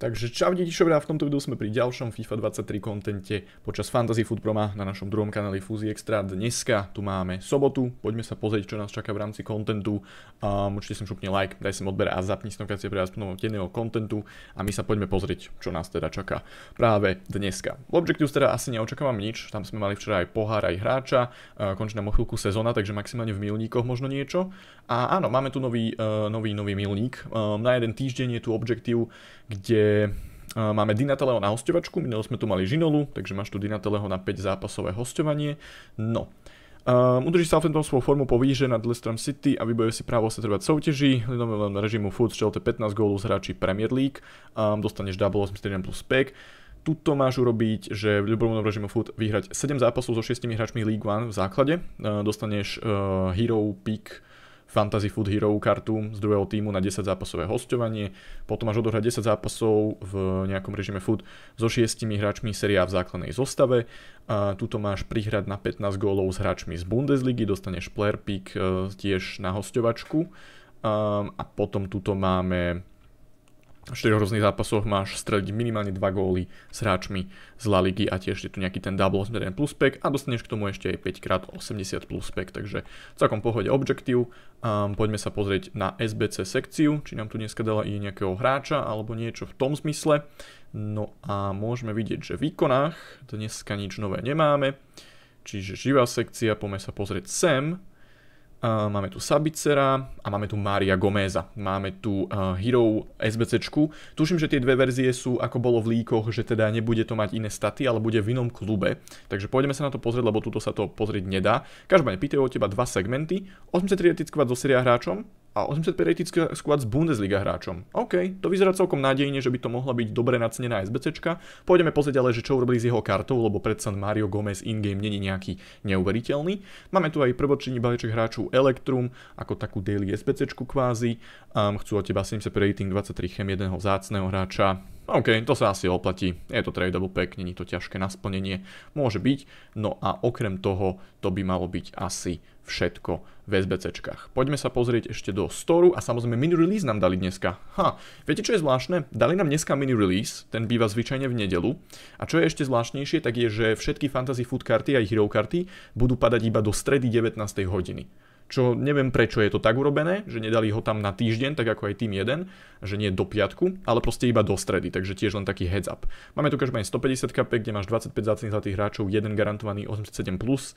Takže čau detičovia, v tomto videu sme pri ďalšom FIFA 23 kontente počas Fantasy Food Proma na našom druhom kanáli Fuzi Extra. Dneska tu máme sobotu, poďme sa pozrieť, čo nás čaká v rámci kontentu. Um, určite som šupne like, daj sem odber a zapni snokácie pre vás plnom tenného kontentu a my sa poďme pozrieť, čo nás teda čaká práve dneska. V Objectives teda asi neočakávam nič, tam sme mali včera aj pohár, aj hráča, uh, končí nám o chvíľku sezóna, takže maximálne v milníkoch možno niečo. A áno, máme tu nový, uh, nový, nový milník. Um, na jeden týždeň je tu objektív, kde E, máme Dinateleho na hostovačku, minulé sme tu mali Žinolu, takže máš tu Dinateleho na 5 zápasové hostovanie. No, Um, udrží Southampton svoju formu po výhre nad Leicester City a vybojuje si právo sa trvať súťaži. Lidom režimu Food strielte 15 gólov z hráči Premier League, um, dostaneš double 8 plus pack. Tuto máš urobiť, že v ľubovolnom režimu Food vyhrať 7 zápasov so 6 hráčmi League One v základe, uh, dostaneš uh, Hero Pick Fantasy Food Hero kartu z druhého týmu na 10 zápasové hostovanie, potom až odohrať 10 zápasov v nejakom režime Food so 6 hráčmi seria v základnej zostave, a tuto máš prihrať na 15 gólov s hráčmi z Bundesligy, dostaneš player pick e, tiež na hostovačku a potom tuto máme v 4 rôznych zápasoch máš streliť minimálne 2 góly s hráčmi z La Ligy a tiež je tu nejaký ten double 81 plus pack a dostaneš k tomu ešte aj 5 krát 80 plus pack, takže v celkom pohode objektív. Um, poďme sa pozrieť na SBC sekciu, či nám tu dneska dala i nejakého hráča alebo niečo v tom zmysle. No a môžeme vidieť, že v výkonách dneska nič nové nemáme, čiže živá sekcia, poďme sa pozrieť sem máme tu Sabicera a máme tu Mária Gomeza. Máme tu uh, Hero SBCčku. Tuším, že tie dve verzie sú, ako bolo v líkoch, že teda nebude to mať iné staty, ale bude v inom klube. Takže pôjdeme sa na to pozrieť, lebo tuto sa to pozrieť nedá. Každopádne pýtajú od teba dva segmenty. 830 kvát so séria hráčom, a 85 ratingský squad s Bundesliga hráčom. OK, to vyzerá celkom nádejne, že by to mohla byť dobre nacnená SBCčka. Pôjdeme pozrieť ale, že čo urobili s jeho kartou, lebo predsa Mario Gomez in-game není nejaký neuveriteľný. Máme tu aj prvočení balíček hráčov Electrum, ako takú daily SBCčku kvázi. Um, chcú od teba 75 rating, 23 chem jedného zácného hráča, OK, to sa asi oplatí, je to tradeable pack, není to ťažké na splnenie, môže byť. No a okrem toho, to by malo byť asi všetko v SBCčkách. Poďme sa pozrieť ešte do storu a samozrejme mini release nám dali dneska. Ha, viete čo je zvláštne? Dali nám dneska mini release, ten býva zvyčajne v nedelu. A čo je ešte zvláštnejšie, tak je, že všetky Fantasy Food karty a hero karty budú padať iba do stredy 19. hodiny čo neviem prečo je to tak urobené, že nedali ho tam na týždeň, tak ako aj tým jeden, že nie do piatku, ale proste iba do stredy, takže tiež len taký heads up. Máme tu každopádne 150 kp, kde máš 25 zácných zlatých hráčov, jeden garantovaný 87+. Plus.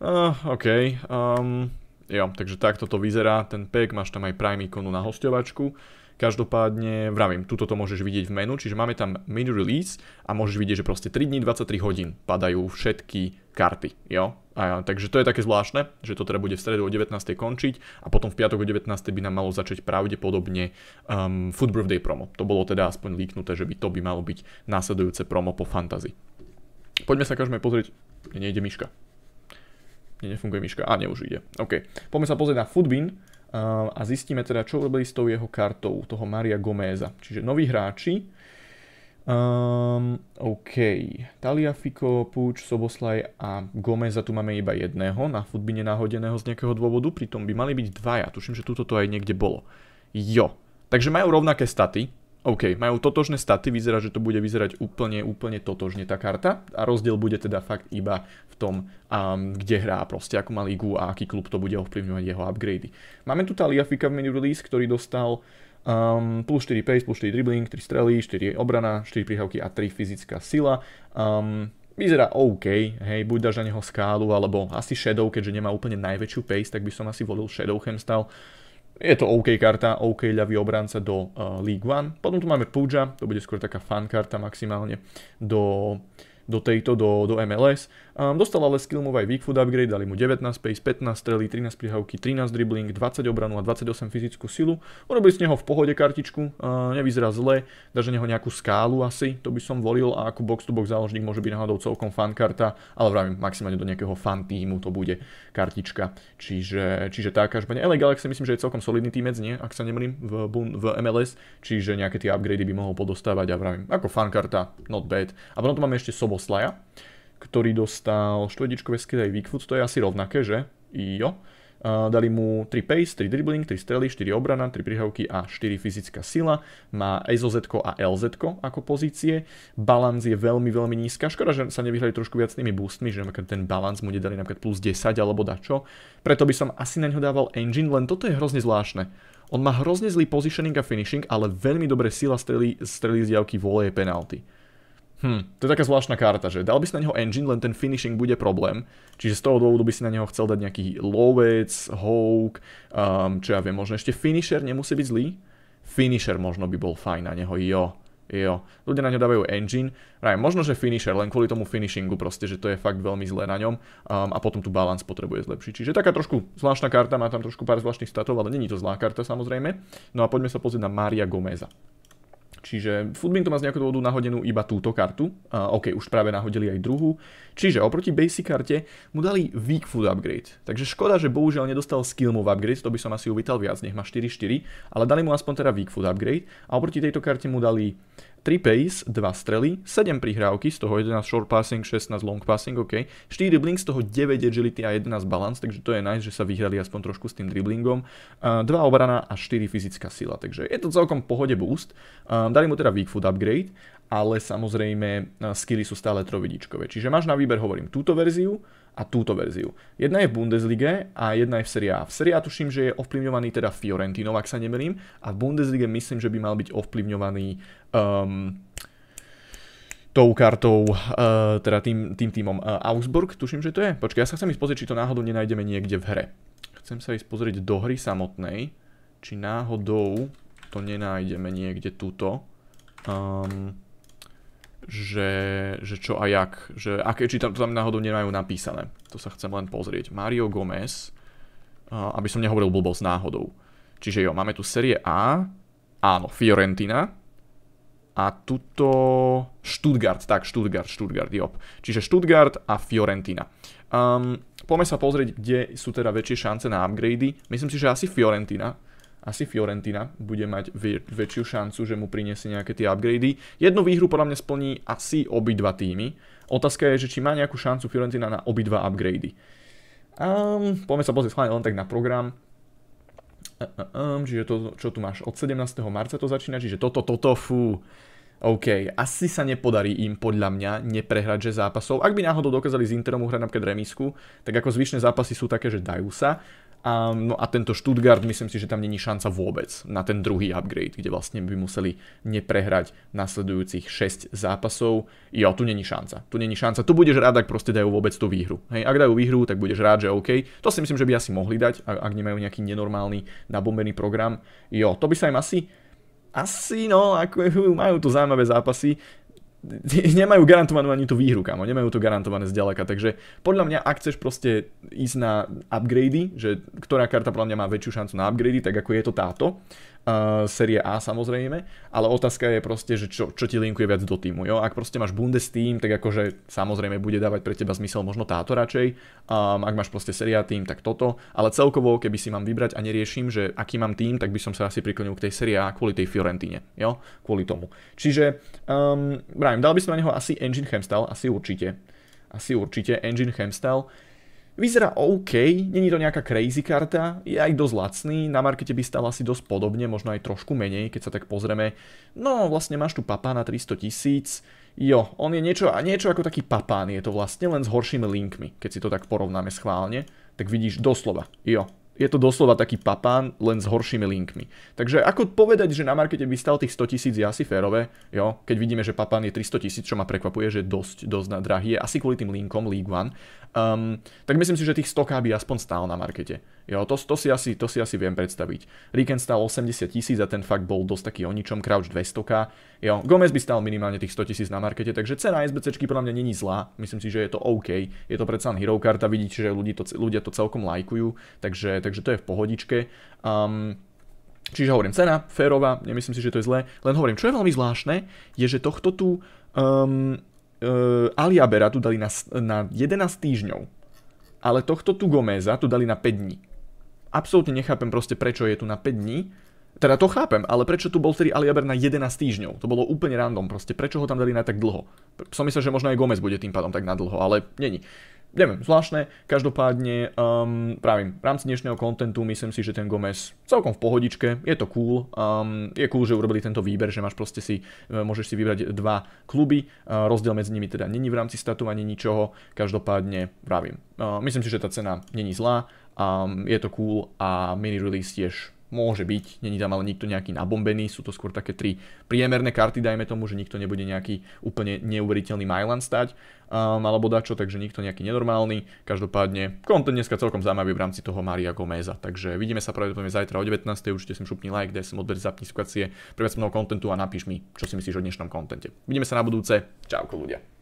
Uh, OK, um, jo, takže takto to vyzerá, ten pek, máš tam aj prime ikonu na hostovačku, Každopádne, vravím, tuto to môžeš vidieť v menu, čiže máme tam mid release a môžeš vidieť, že proste 3 dní, 23 hodín padajú všetky karty, jo? A, takže to je také zvláštne, že to teda bude v stredu o 19. končiť a potom v piatok o 19. by nám malo začať pravdepodobne um, Food Birthday promo. To bolo teda aspoň líknuté, že by to by malo byť následujúce promo po fantasy. Poďme sa každým pozrieť, nejde myška. Mne nefunguje myška. A, ne, už ide. OK. Poďme sa pozrieť na Foodbin uh, a zistíme teda, čo urobili s tou jeho kartou, toho Maria Gomeza. Čiže noví hráči, Um, OK, Fico, Puč, Soboslaj a Gomeza tu máme iba jedného, na futbine nahodeného z nejakého dôvodu, pritom by mali byť dvaja, tuším, že tuto to aj niekde bolo. Jo, takže majú rovnaké staty, OK, majú totožné staty, vyzerá, že to bude vyzerať úplne, úplne totožne tá karta a rozdiel bude teda fakt iba v tom, um, kde hrá proste, ako má ligu a aký klub to bude ovplyvňovať jeho upgrady. Máme tu Taliafika v menu release, ktorý dostal Um, plus 4 pace, plus 4 dribbling, 3 strely, 4 obrana, 4 prihavky a 3 fyzická sila. Um, vyzerá OK, hej, buď dáš na neho skálu, alebo asi Shadow, keďže nemá úplne najväčšiu pace, tak by som asi volil Shadow Hemstal. Je to OK karta, OK ľavý obranca do uh, League One. Potom tu máme Pooja, to bude skôr taká fan karta maximálne, do do tejto, do, do MLS. Um, dostal ale skillmov aj weak food upgrade, dali mu 19 pace, 15 strely, 13 prihavky, 13 dribbling, 20 obranu a 28 fyzickú silu. Urobili z neho v pohode kartičku, uh, nevyzerá zle, daže neho nejakú skálu asi, to by som volil a ako box to box záložník môže byť náhodou celkom fan karta, ale vravím maximálne do nejakého fan týmu to bude kartička. Čiže, čiže tá každopádne. LA Galaxy myslím, že je celkom solidný tímec, nie? Ak sa nemýlim, v, v MLS, čiže nejaké tie upgrady by mohol podostávať a vravím, ako fan karta, not bad. A potom tu máme ešte Sobo Oslaja, ktorý dostal štvedičkové skid aj Weakfoot, to je asi rovnaké, že? Jo. Dali mu 3 pace, 3 dribbling, 3 strely, 4 obrana, 3 prihavky a 4 fyzická sila. Má SOZ a LZ ako pozície. Balans je veľmi, veľmi nízka. Škoda, že sa nevyhrali trošku viac s tými boostmi, že napríklad ten balans mu nedali napríklad plus 10 alebo dačo. Preto by som asi na ňo dával engine, len toto je hrozne zvláštne. On má hrozne zlý positioning a finishing, ale veľmi dobré sila strely, strely z diavky voleje penalty. penalty Hm, to je taká zvláštna karta, že dal by si na neho engine, len ten finishing bude problém. Čiže z toho dôvodu by si na neho chcel dať nejaký lovec, hawk, um, čo ja viem, možno ešte finisher nemusí byť zlý. Finisher možno by bol fajn na neho, jo. Jo, ľudia na ňo dávajú engine, aj možno, že finisher, len kvôli tomu finishingu proste, že to je fakt veľmi zlé na ňom um, a potom tu balance potrebuje zlepšiť. Čiže taká trošku zvláštna karta, má tam trošku pár zvláštnych statov, ale není to zlá karta samozrejme. No a poďme sa pozrieť na Maria Gomeza. Čiže Foodbin to má z nejakého dôvodu nahodenú iba túto kartu. Uh, OK, už práve nahodili aj druhú. Čiže oproti basic karte mu dali weak food upgrade. Takže škoda, že bohužiaľ nedostal skill move upgrade, to by som asi uvítal viac, nech má 4-4, ale dali mu aspoň teda weak food upgrade a oproti tejto karte mu dali 3 pace, 2 strely, 7 prihrávky, z toho 11 short passing, 16 long passing, OK. 4 dribbling, z toho 9 agility a 11 balance, takže to je nice, že sa vyhrali aspoň trošku s tým dribblingom. 2 obrana a 4 fyzická sila, takže je to celkom pohode boost. Dali mu teda weak food upgrade ale samozrejme e, skily sú stále trovidičkové. Čiže máš na výber, hovorím, túto verziu a túto verziu. Jedna je v Bundesliga a jedna je v Serie A. V Serie A tuším, že je ovplyvňovaný teda Fiorentinov, ak sa nemerím. a v Bundesliga myslím, že by mal byť ovplyvňovaný um, tou kartou, uh, teda tým, tým týmom uh, Augsburg, tuším, že to je. Počkaj, ja sa chcem ísť pozrieť, či to náhodou nenájdeme niekde v hre. Chcem sa ísť pozrieť do hry samotnej, či náhodou to nenájdeme niekde tuto. Um, že, že čo a jak, že aké, či tam, to tam náhodou nemajú napísané. To sa chcem len pozrieť. Mario Gomez, aby som nehovoril blbosť náhodou. Čiže jo, máme tu série A, áno, Fiorentina, a tuto Stuttgart, tak Stuttgart, Stuttgart, jo. Čiže Stuttgart a Fiorentina. Um, poďme sa pozrieť, kde sú teda väčšie šance na upgrady. Myslím si, že asi Fiorentina, asi Fiorentina bude mať väčšiu šancu, že mu priniesie nejaké tie upgrady. Jednu výhru podľa mňa splní asi obidva týmy. Otázka je, že či má nejakú šancu Fiorentina na obidva upgrady. Um, poďme sa pozrieť len tak na program. Um, čiže to, čo tu máš, od 17. marca to začína, čiže toto, toto, fú. OK, asi sa nepodarí im podľa mňa neprehrať že zápasov. Ak by náhodou dokázali s Interom uhrať napríklad remisku, tak ako zvyšné zápasy sú také, že dajú sa, a, no a tento Stuttgart, myslím si, že tam není šanca vôbec na ten druhý upgrade, kde vlastne by museli neprehrať nasledujúcich 6 zápasov. Jo, tu není šanca. Tu není šanca. Tu budeš rád, ak proste dajú vôbec tú výhru. Hej, ak dajú výhru, tak budeš rád, že OK. To si myslím, že by asi mohli dať, ak nemajú nejaký nenormálny nabombený program. Jo, to by sa im asi asi, no, ako majú tu zaujímavé zápasy. nemajú garantovanú ani tú výhru, kámo, nemajú to garantované zďaleka, takže podľa mňa, ak chceš proste ísť na upgrady, že ktorá karta podľa mňa má väčšiu šancu na upgrady, tak ako je to táto, uh, série A samozrejme, ale otázka je proste, že čo, čo ti linkuje viac do týmu. Jo? Ak proste máš Bundes tým, tak akože samozrejme bude dávať pre teba zmysel možno táto radšej. Um, ak máš proste série A tým, tak toto. Ale celkovo, keby si mám vybrať a neriešim, že aký mám tým, tak by som sa asi priklonil k tej série A kvôli tej Fiorentine. Jo? Kvôli tomu. Čiže, um, Brian, dal by som na neho asi Engine Hamstall, asi určite. Asi určite Engine Hamstall. Vyzerá OK, není to nejaká crazy karta, je aj dosť lacný, na markete by stal asi dosť podobne, možno aj trošku menej, keď sa tak pozrieme. No, vlastne máš tu na 300 tisíc, jo, on je niečo, niečo ako taký papán, je to vlastne len s horšími linkmi, keď si to tak porovnáme schválne, tak vidíš doslova, jo, je to doslova taký papán, len s horšími linkmi. Takže ako povedať, že na markete by stal tých 100 tisíc, je asi férové, jo, keď vidíme, že papán je 300 tisíc, čo ma prekvapuje, že dosť, dosť na drahý, je asi kvôli tým linkom League One, um, tak myslím si, že tých 100 by aspoň stál na markete. Jo, to, to, si asi, to si asi viem predstaviť. Riken stal 80 tisíc a ten fakt bol dosť taký o ničom, Crouch 200k. Jo, Gomez by stal minimálne tých 100 tisíc na markete, takže cena SBCčky podľa mňa není zlá. Myslím si, že je to OK. Je to predsa len hero karta, vidíte, že ľudí to, ľudia to celkom lajkujú, takže, takže to je v pohodičke. Um, Čiže hovorím, cena férová, nemyslím si, že to je zlé, len hovorím, čo je veľmi zvláštne, je, že tohto tu um, uh, Aliabera tu dali na, na 11 týždňov, ale tohto tu Gomeza tu dali na 5 dní absolútne nechápem proste, prečo je tu na 5 dní. Teda to chápem, ale prečo tu bol vtedy Aliaber na 11 týždňov? To bolo úplne random proste. Prečo ho tam dali na tak dlho? Som myslel, že možno aj Gomez bude tým pádom tak na dlho, ale není neviem, zvláštne. Každopádne, um, pravím, v rámci dnešného kontentu myslím si, že ten Gomez celkom v pohodičke, je to cool. Um, je cool, že urobili tento výber, že máš proste si, e, môžeš si vybrať dva kluby. Uh, rozdiel medzi nimi teda není v rámci statu ani ničoho. Každopádne, pravím, uh, myslím si, že tá cena není zlá. Um, je to cool a mini release tiež Môže byť, není tam ale nikto nejaký nabombený, sú to skôr také tri priemerné karty, dajme tomu, že nikto nebude nejaký úplne neuveriteľný Mylan stať, um, alebo dačo, takže nikto nejaký nenormálny. Každopádne, kontent dneska celkom zaujímavý v rámci toho Maria Gomeza, takže vidíme sa pravdepodobne zajtra o 19. Určite som šupni like, daj som odber, zapni skvacie previac mnoho kontentu a napíš mi, čo si myslíš o dnešnom kontente. Vidíme sa na budúce, čauko ľudia.